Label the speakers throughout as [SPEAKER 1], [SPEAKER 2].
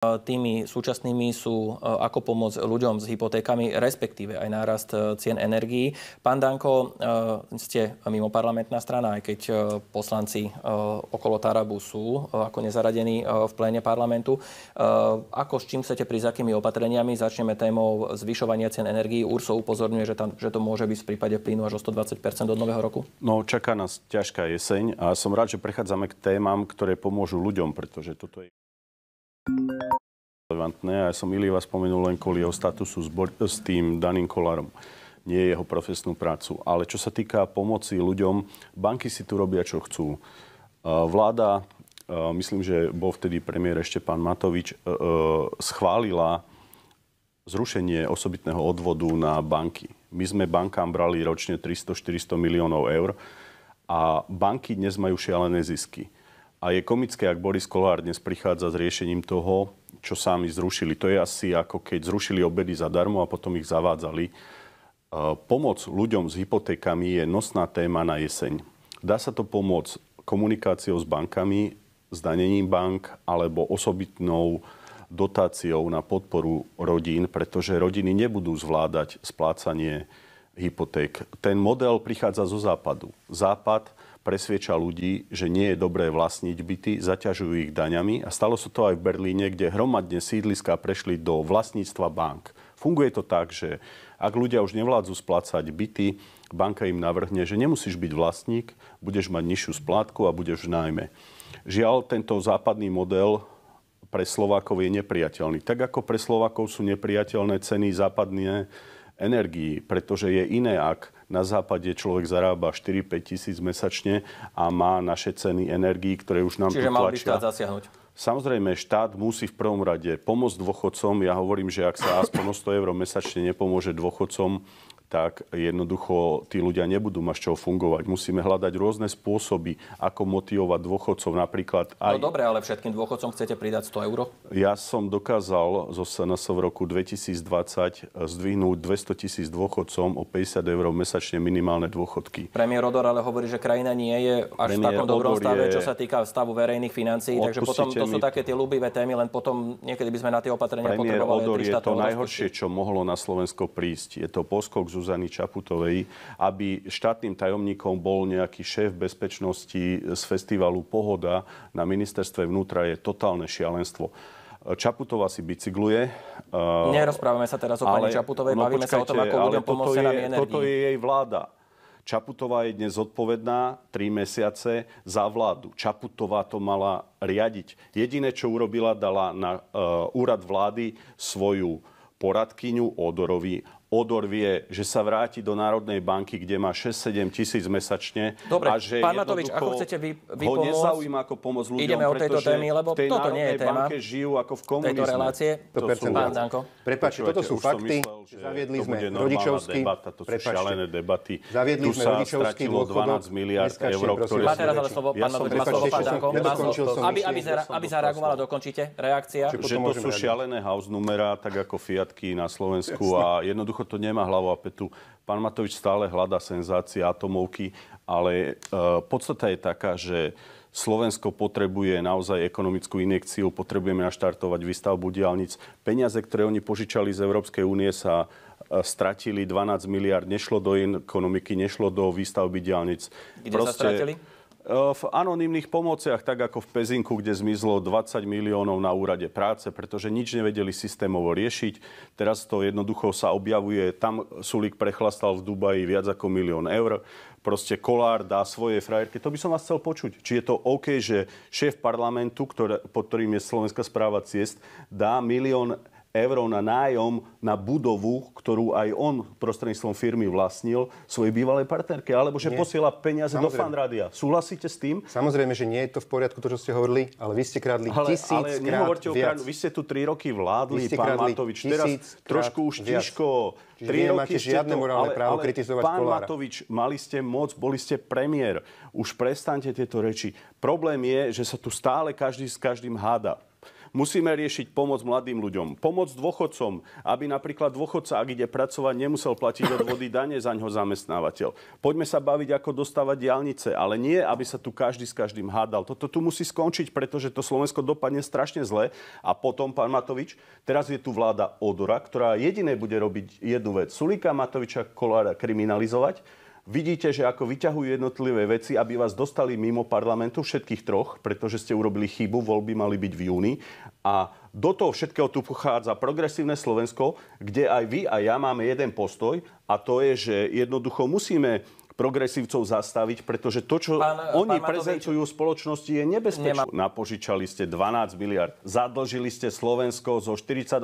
[SPEAKER 1] Tými súčasnými sú e, ako pomoc ľuďom s hypotékami, respektíve aj nárast e, cien energií. Pán Danko, e, ste mimo parlamentná strana, aj keď poslanci okolo Tarabu sú ako nezaradení v pléne parlamentu. Ako s čím chcete prísť, akými opatreniami? Začneme témou zvyšovania cien energií. Urso upozorňuje, že, tam, že to môže byť v prípade plynu až o 120 od nového roku.
[SPEAKER 2] No, čaká nás ťažká jeseň a som rád, že prechádzame k témam, ktoré pomôžu ľuďom, pretože toto je... thank you relevantné. Ja som Ilieva spomenul len kvôli jeho statusu bo- s tým daným kolárom nie jeho profesnú prácu. Ale čo sa týka pomoci ľuďom, banky si tu robia, čo chcú. E, vláda, e, myslím, že bol vtedy premiér ešte pán Matovič, e, schválila zrušenie osobitného odvodu na banky. My sme bankám brali ročne 300-400 miliónov eur a banky dnes majú šialené zisky. A je komické, ak Boris Kolár dnes prichádza s riešením toho, čo sami zrušili. To je asi ako keď zrušili obedy zadarmo a potom ich zavádzali. E, pomoc ľuďom s hypotékami je nosná téma na jeseň. Dá sa to pomôcť komunikáciou s bankami, zdanením bank alebo osobitnou dotáciou na podporu rodín, pretože rodiny nebudú zvládať splácanie hypoték. Ten model prichádza zo západu. Západ presvieča ľudí, že nie je dobré vlastniť byty, zaťažujú ich daňami a stalo sa so to aj v Berlíne, kde hromadne sídliska prešli do vlastníctva bank. Funguje to tak, že ak ľudia už nevládzu splácať byty, banka im navrhne, že nemusíš byť vlastník, budeš mať nižšiu splátku a budeš v nájme. Žiaľ, tento západný model pre Slovákov je nepriateľný. Tak ako pre Slovákov sú nepriateľné ceny západnej energii, pretože je iné, ak na západe človek zarába 4-5 tisíc mesačne a má naše ceny energii. ktoré už nám Čiže tu mal by štát zasiahnuť? Samozrejme, štát musí v prvom rade pomôcť dôchodcom. Ja hovorím, že ak sa aspoň 100 eur mesačne nepomôže dôchodcom, tak jednoducho tí ľudia nebudú mať čo fungovať. Musíme hľadať rôzne spôsoby, ako motivovať dôchodcov napríklad no aj... No
[SPEAKER 1] dobre, ale všetkým dôchodcom chcete pridať 100 eur?
[SPEAKER 2] Ja som dokázal zo SNS v roku 2020 zdvihnúť 200 tisíc dôchodcom o 50 eur mesačne minimálne dôchodky.
[SPEAKER 1] Premiér Odor ale hovorí, že krajina nie je až Premier v takom dobrom stave, je... čo sa týka stavu verejných financií, takže potom to sú také tie ľubivé témy, len potom niekedy by sme na tie opatrenia Premier potrebovali Odor je to najhoršie,
[SPEAKER 2] čo mohlo na Slovensko prísť. Je to poskok z Zuzany Čaputovej, aby štátnym tajomníkom bol nejaký šéf bezpečnosti z festivalu Pohoda na ministerstve vnútra je totálne šialenstvo. Čaputová si bicykluje. Nerozprávame sa teraz o ale, pani Čaputovej, no, bavíme počkajte, sa o tom, ako ľuďom pomôcť je, energii. Toto je jej vláda. Čaputová je dnes zodpovedná 3 mesiace za vládu. Čaputová to mala riadiť. Jediné, čo urobila, dala na uh, úrad vlády svoju poradkyňu Odorovi. Odor vie, že sa vráti do Národnej banky, kde má 6-7 tisíc mesačne. Dobre, a že pán Matovič, ako chcete vy, vy ho nezaujíma, ako pomoc ľuďom, Ideme o tejto témy, lebo v tej toto nie je téma. banke žijú ako v komunizme. Tejto relácie. To, to sú, pán Danko. Prepačte, toto sú fakty. Myslel, zaviedli sme rodičovský. Debata, to sú prepačte. šialené debaty. Zaviedli tu sme sa stratilo 12 miliard eur, ktoré... Máte raz ale slovo, pán Matovič, Aby zareagovala,
[SPEAKER 1] dokončíte Reakcia. Že to sú šialené
[SPEAKER 2] house numera, tak ako Fiatky na Slovensku a jednoducho Jednoducho to nemá hlavu a petu. Pán Matovič stále hľadá senzácie atomovky, ale e, podstata je taká, že Slovensko potrebuje naozaj ekonomickú injekciu, potrebujeme naštartovať výstavbu diálnic. Peniaze, ktoré oni požičali z Európskej únie, sa e, stratili 12 miliard, nešlo do ekonomiky, nešlo do výstavby diálnic. Kde Proste, sa stratili? E, v anonimných pomociach, tak ako v Pezinku, kde zmizlo 20 miliónov na úrade práce, pretože nič nevedeli systémovo riešiť. Teraz to jednoducho sa objavuje. Tam Sulik prechlastal v Dubaji viac ako milión eur. Proste kolár dá svoje frajerke. To by som vás chcel počuť. Či je to OK, že šéf parlamentu, ktoré, pod ktorým je Slovenská správa ciest, dá milión eur na nájom na budovu, ktorú aj on prostredníctvom firmy vlastnil svojej bývalej partnerke, alebo že nie. posiela peniaze Samozrejme. do fanrádia. Súhlasíte s tým? Samozrejme, že nie je to v poriadku, to, čo ste hovorili, ale vy ste kradli ale, tisíc ale krát o Krát, Vy ste tu tri roky vládli, pán Matovič. Teraz trošku už tiško. Tri roky máte žiadne to, morálne ale, právo ale kritizovať Pán Kolára. Matovič, mali ste moc, boli ste premiér. Už prestante tieto reči. Problém je, že sa tu stále každý s každým háda. Musíme riešiť pomoc mladým ľuďom, pomoc dôchodcom, aby napríklad dôchodca, ak ide pracovať, nemusel platiť odvody dane za ňoho zamestnávateľ. Poďme sa baviť, ako dostávať diálnice, ale nie, aby sa tu každý s každým hádal. Toto tu musí skončiť, pretože to Slovensko dopadne strašne zle. A potom, pán Matovič, teraz je tu vláda Odora, ktorá jediné bude robiť jednu vec. Sulika Matoviča Kolára kriminalizovať Vidíte, že ako vyťahujú jednotlivé veci, aby vás dostali mimo parlamentu všetkých troch, pretože ste urobili chybu, voľby mali byť v júni. A do toho všetkého tu pochádza progresívne Slovensko, kde aj vy a ja máme jeden postoj a to je, že jednoducho musíme progresívcov zastaviť, pretože to, čo pán, oni pán prezentujú v spoločnosti, je nebezpečné. Nemá... Napožičali ste 12 miliard, zadlžili ste Slovensko zo 42%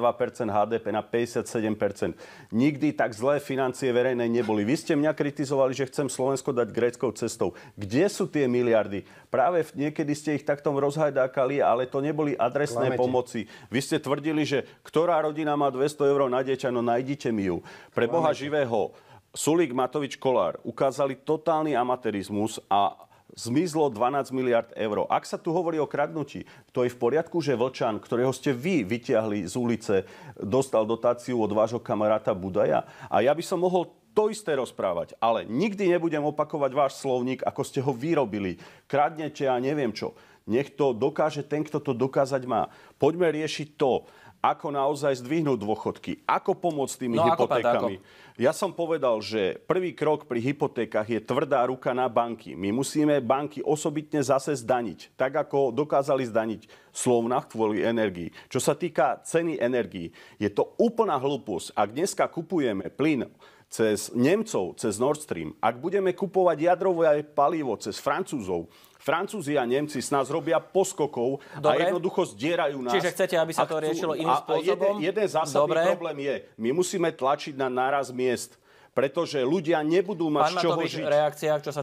[SPEAKER 2] HDP na 57%. Nikdy tak zlé financie verejné neboli. Vy ste mňa kritizovali, že chcem Slovensko dať gréckou cestou. Kde sú tie miliardy? Práve niekedy ste ich takto rozhajdákali, ale to neboli adresné Klamete. pomoci. Vy ste tvrdili, že ktorá rodina má 200 eur na dieťa, no nájdite mi ju. Pre Boha živého, Sulík, Matovič, Kolár ukázali totálny amatérizmus a zmizlo 12 miliard eur. Ak sa tu hovorí o kradnutí, to je v poriadku, že Vlčan, ktorého ste vy vyťahli z ulice, dostal dotáciu od vášho kamaráta Budaja? A ja by som mohol to isté rozprávať, ale nikdy nebudem opakovať váš slovník, ako ste ho vyrobili. Kradnete a neviem čo. Nech to dokáže ten, kto to dokázať má. Poďme riešiť to ako naozaj zdvihnúť dôchodky, ako pomôcť tými no, hypotékami. Ako, pán, ako? Ja som povedal, že prvý krok pri hypotékach je tvrdá ruka na banky. My musíme banky osobitne zase zdaniť, tak ako dokázali zdaniť slovna kvôli energii. Čo sa týka ceny energii, je to úplná hlúposť. Ak dneska kupujeme plyn cez Nemcov, cez Nord Stream, ak budeme kupovať jadrové palivo cez Francúzov, Francúzi a Nemci s nás robia poskokov Dobre. a jednoducho zdierajú nás. Čiže chcete, aby sa to riešilo iným spôsobom? A jeden, jeden zásadný Dobre. problém je, my musíme tlačiť na náraz miest pretože ľudia nebudú mať Pán z čoho Matovič, žiť.
[SPEAKER 1] reakcia, čo sa